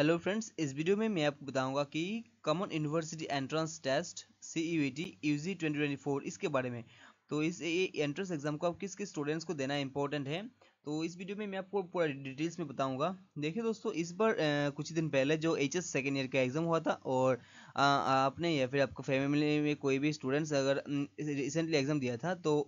hello friends इस video में मैं आपको बताऊंगा कि common university entrance test C E T U G twenty twenty four इसके बारे में तो इस एंट्रेंस एग्जाम को आप किस किस स्टूडेंट्स को देना इंपॉर्टेंट है तो इस वीडियो में मैं आपको पूरा डिटेल्स में बताऊंगा देखिए दोस्तों इस बार आ, कुछ ही दिन पहले जो एच एस सेकेंड ईयर का एग्ज़ाम हुआ था और आ, आपने या फिर आपका फैमिली में कोई भी स्टूडेंट्स अगर रिसेंटली एग्ज़ाम दिया था तो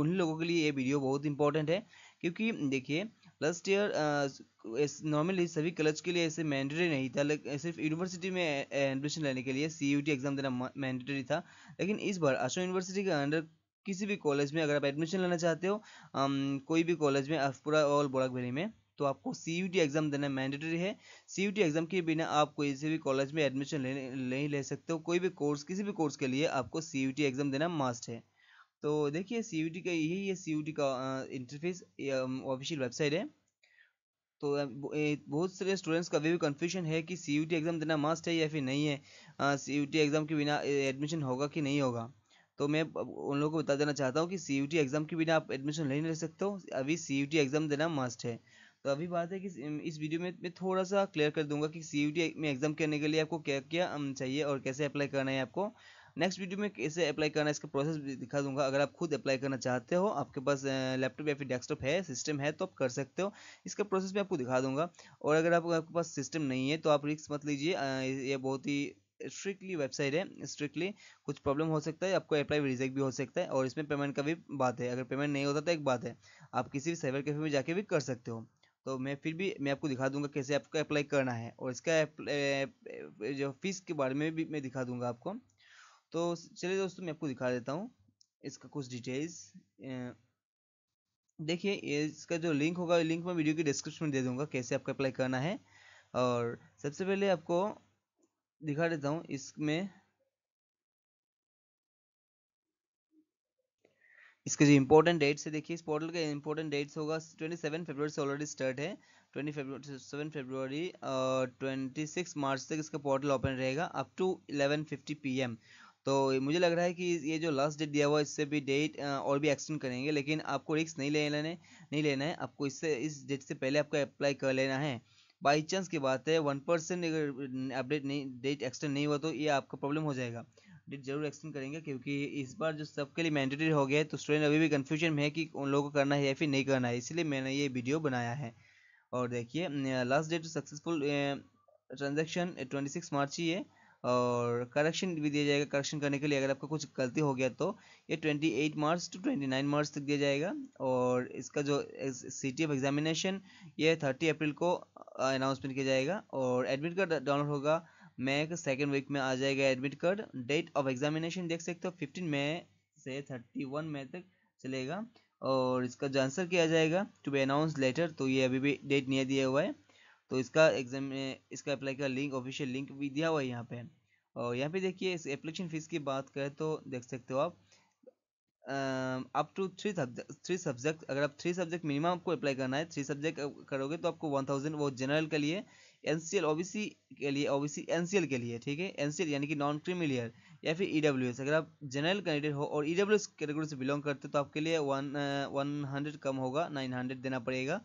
उन लोगों के लिए ये वीडियो बहुत इंपॉर्टेंट है क्योंकि देखिए लास्ट ईयर नॉर्मली सभी कॉलेज के लिए ऐसे मैंडेटरी नहीं था लेकिन सिर्फ यूनिवर्सिटी में एडमिशन लेने के लिए सी एग्ज़ाम देना मैंडेटरी था लेकिन इस बार अशोक यूनिवर्सिटी के अंडर किसी भी कॉलेज में अगर आप एडमिशन लेना चाहते हो आम, um, कोई भी कॉलेज में पूरा ऑल बोराक वैली में तो आपको सी यू टी एग्ज़ाम देना मैंडेटरी है सी यू टी एग्ज़ाम के बिना आप कोई से भी कॉलेज में एडमिशन ले नहीं ले सकते हो कोई भी कोर्स किसी भी कोर्स के लिए आपको सी यू टी एग्ज़ाम देना मस्ट है तो देखिए सी का यही है सी का इंटरफेस ऑफिशियल वेबसाइट है तो बहुत सारे स्टूडेंट्स का भी कन्फ्यूजन है कि सी एग्ज़ाम देना मस्ट है या फिर नहीं है सी एग्ज़ाम के बिना एडमिशन होगा कि नहीं होगा तो मैं उन लोगों को बता देना चाहता हूँ कि सी एग्ज़ाम के बिना आप एडमिशन नहीं ले सकते हो अभी सी एग्ज़ाम देना मस्ट है तो अभी बात है कि इस वीडियो में मैं थोड़ा सा क्लियर कर दूंगा कि सी में एग्ज़ाम करने के लिए आपको क्या क्या चाहिए और कैसे अप्लाई करना है आपको नेक्स्ट वीडियो में कैसे अप्लाई करना है इसका प्रोसेस भी दिखा दूंगा अगर आप खुद अप्लाई करना चाहते हो आपके पास लैपटॉप या फिर डेस्कटॉप है सिस्टम है तो आप कर सकते हो इसका प्रोसेस मैं आपको दिखा दूंगा और अगर आप, आपके पास सिस्टम नहीं है तो आप रिक्स मत लीजिए ये बहुत ही स्ट्रिक्टली वेबसाइट है स्ट्रिक्टली कुछ प्रॉब्लम हो सकता है आपको अप्लाई रिजेक्ट भी हो सकता है और इसमें पेमेंट का भी बात है अगर पेमेंट नहीं होता तो एक बात है आप किसी भी साइबर कैफे में जाके भी कर सकते हो तो मैं फिर भी मैं आपको दिखा दूंगा कैसे आपको अप्लाई करना है और इसका जो फीस के बारे में भी मैं दिखा दूंगा आपको तो चलिए दोस्तों मैं आपको दिखा देता हूँ इसका कुछ डिटेल्स देखिए इसका जो लिंक होगा लिंक मैं वीडियो की डिस्क्रिप्शन में दे दूंगा कैसे आपको अप्लाई करना है और सबसे पहले आपको दिखा देता हूँ इसमें इसके जो इम्पोर्टेंट डेट्स है देखिए इस पोर्टल के इम्पोर्टेंट डेट्स होगा ट्वेंटी सेवन फेब्रुवरी से ऑलरेडी स्टार्ट है ट्वेंटी सेवन फेब्रुवरी और ट्वेंटी सिक्स मार्च तक इसका पोर्टल ओपन रहेगा up to eleven fifty P तो मुझे लग रहा है कि ये जो लास्ट डेट दिया हुआ है इससे भी डेट और भी एक्सटेंड करेंगे लेकिन आपको रिस्क नहीं लेना है नहीं लेना है आपको इससे इस डेट से पहले आपको अप्लाई कर लेना है बाई चांस की बात है वन परसेंट अगर अपडेट नहीं डेट एक्सटेंड नहीं हुआ तो ये आपका प्रॉब्लम हो जाएगा डेट जरूर एक्सटेंड करेंगे क्योंकि इस बार जो सबके लिए मैंडेटरी हो गया है तो स्टूडेंट अभी भी कन्फ्यूजन में है कि उन लोगों को करना है या फिर नहीं करना है इसलिए मैंने ये वीडियो बनाया है और देखिए last date successful transaction twenty six March ही है और करेक्शन भी दिया जाएगा करेक्शन करने के लिए अगर आपका कुछ गलती हो गया तो ये 28 मार्च टू 29 मार्च तक दिया जाएगा और इसका जो टी ऑफ एग्जामिनेशन ये 30 अप्रैल को अनाउंसमेंट किया जाएगा और एडमिट कार्ड डाउनलोड होगा मई के सेकेंड वीक में आ जाएगा admit card date of examination देख सकते हो फिफ्टीन मई से थर्टी मई तक चलेगा और इसका जो आंसर किया जाएगा टू बी अनाउंस लेटर तो ये अभी भी डेट नहीं दिया हुआ है तो इसका एग्जाम इसका अप्लाई का लिंक ऑफिशियल लिंक भी दिया हुआ है यहाँ पे और यहाँ पे देखिए इस एप्लीकेशन फ़ीस की बात करें तो देख सकते हो आप up to three subject three subject अगर आप थ्री सब्जेक्ट मिनिमम आपको अप्लाई करना है थ्री सब्जेक्ट करोगे तो आपको वन थाउजेंड वो जनरल के लिए N C L O B C के लिए O B C N C L के लिए ठीक है एन सी एल यानी कि नॉन क्रिमिलियर या फिर ई डब्ल्यू एस अगर आप जनरल कैंडिडेट हो और ई डब्ल्यू एस कैटेगरी से बिलोंग करते तो आपके लिए वन वन हंड्रेड कम होगा नाइन हंड्रेड देना पड़ेगा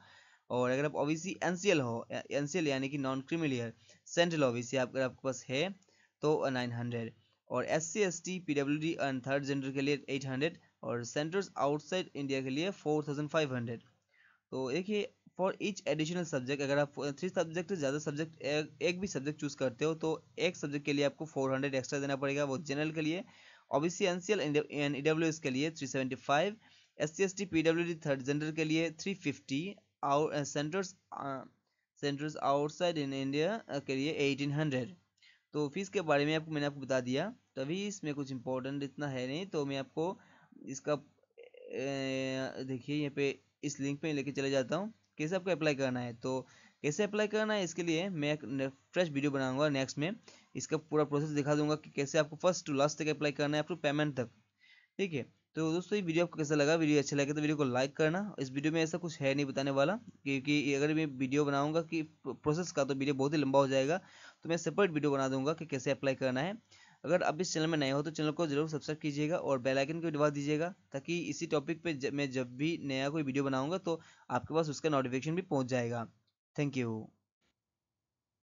और अगर आप ओबीसी एनसीएल हो एनसीएल यानी कि नॉन क्रिमिलियर सेंट्रल ओबीसी आप अगर आपके पास है तो नाइन हंड्रेड और S C S T P W D and third gender के लिए एट हंड्रेड और सेंटर्स आउटसाइड इंडिया के लिए फोर थाउजेंड फाइव हंड्रेड तो देखिए फॉर ईच एडिशनल सब्जेक्ट अगर आप थ्री सब्जेक्ट ज़्यादा सब्जेक्ट एक, एक भी सब्जेक्ट चूज करते हो तो एक सब्जेक्ट के लिए आपको फोर हंड्रेड एक्स्ट्रा देना पड़ेगा वो जनरल के लिए OBC N C L and E W S के लिए three seventy five S C S T P W D third gender के लिए three fifty out uh, centers uh, centers outside in India uh, के लिए 1800 तो fees के बारे में आपको मैंने आपको बता दिया तभी इसमें कुछ इम्पोर्टेंट इतना है नहीं तो मैं आपको इसका देखिए यहाँ पे इस लिंक पे लेके चले जाता हूँ कैसे आपको अप्लाई करना है तो कैसे अप्लाई करना है इसके लिए मैं एक फ्रेश वीडियो बनाऊंगा नेक्स्ट में इसका पूरा प्रोसेस दिखा दूंगा कि कैसे आपको फर्स्ट टू लास्ट तक अप्लाई करना है आपको टू पेमेंट तक ठीक है तो दोस्तों ये वीडियो आपको कैसा लगा वीडियो अच्छा लगे तो वीडियो को लाइक करना इस वीडियो में ऐसा कुछ है नहीं बताने वाला क्योंकि अगर मैं वीडियो बनाऊंगा कि प्रोसेस का तो वीडियो बहुत ही लंबा हो जाएगा तो मैं सेपरेट वीडियो बना दूंगा कि कैसे अप्लाई करना है अगर आप इस चैनल में नए हो तो चैनल को जरूर सब्सक्राइब कीजिएगा और बेल आइकन को दबा दीजिएगा ताकि इसी टॉपिक पे मैं जब भी नया कोई वीडियो बनाऊंगा तो आपके पास उसका नोटिफिकेशन भी पहुंच जाएगा थैंक यू